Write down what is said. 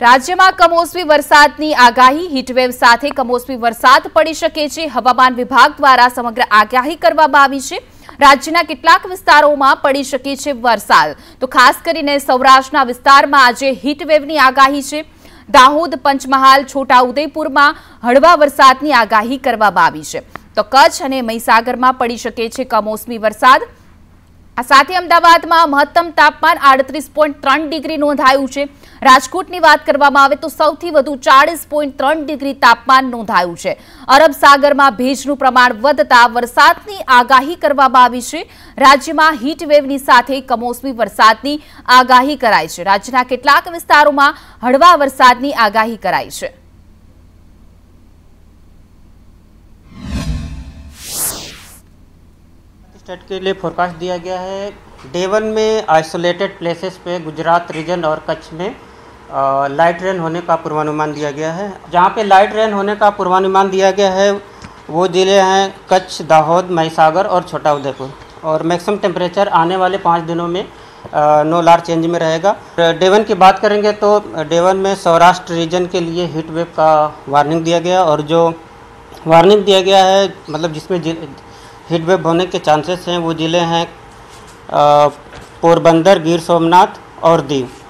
રાજ્યમાં કમોસમી વરસાદની આગાહી હીટવેવ સાથે કમોસમી વરસાદ પડી શકે છે હવામાન વિભાગ દ્વારા સમગ્ર આગાહી કરવામાં આવી છે રાજ્યના કેટલાક વિસ્તારોમાં પડી શકે છે વરસાદ તો ખાસ કરીને સૌરાષ્ટ્રના વિસ્તારમાં આજે હીટવેવની આગાહી છે દાહોદ પંચમહાલ છોટાઉદેપુરમાં હળવા વરસાદની આગાહી કરવામાં આવી છે તો કચ્છ અને મહીસાગરમાં પડી શકે છે કમોસમી વરસાદ આ સાથે અમદાવાદમાં મહત્તમ તાપમાન આડત્રીસ પોઈન્ટ ત્રણ ડિગ્રી નોંધાયું છે રાજકોટની વાત કરવામાં આવે તો સૌથી વધુ ચાળીસ પોઈન્ટ ત્રણ ડિગ્રી તાપમાન નોંધાયું છે અરબ સાગરમાં ભેજનું પ્રમાણ વધતા વરસાદની આગાહી કરવામાં આવી છે રાજ્યમાં હીટવેવની સાથે કમોસમી વરસાદની આગાહી કરાઈ છે રાજ્યના કેટલાક વિસ્તારોમાં હળવા વરસાદની આગાહી કરાઈ છે स्टेट के लिए फोरकास्ट दिया गया है डे वन में आइसोलेटेड प्लेसेस पे गुजरात रीजन और कच्छ में लाइट रेन होने का पूर्वानुमान दिया गया है जहाँ पे लाइट रेन होने का पूर्वानुमान दिया गया है वो ज़िले हैं कच्छ दाहोद महिसागर और छोटा उदयपुर और मैक्सिमम टेम्परेचर आने वाले पाँच दिनों में नो लार चेंज में रहेगा डेवन की बात करेंगे तो डेवन में सौराष्ट्र रीजन के लिए हीट वेव का वार्निंग दिया गया और जो वार्निंग दिया गया है मतलब जिसमें हीटवेव होने के चांसेस हैं वो ज़िले हैं पोरबंदर गिर सोमनाथ और दीव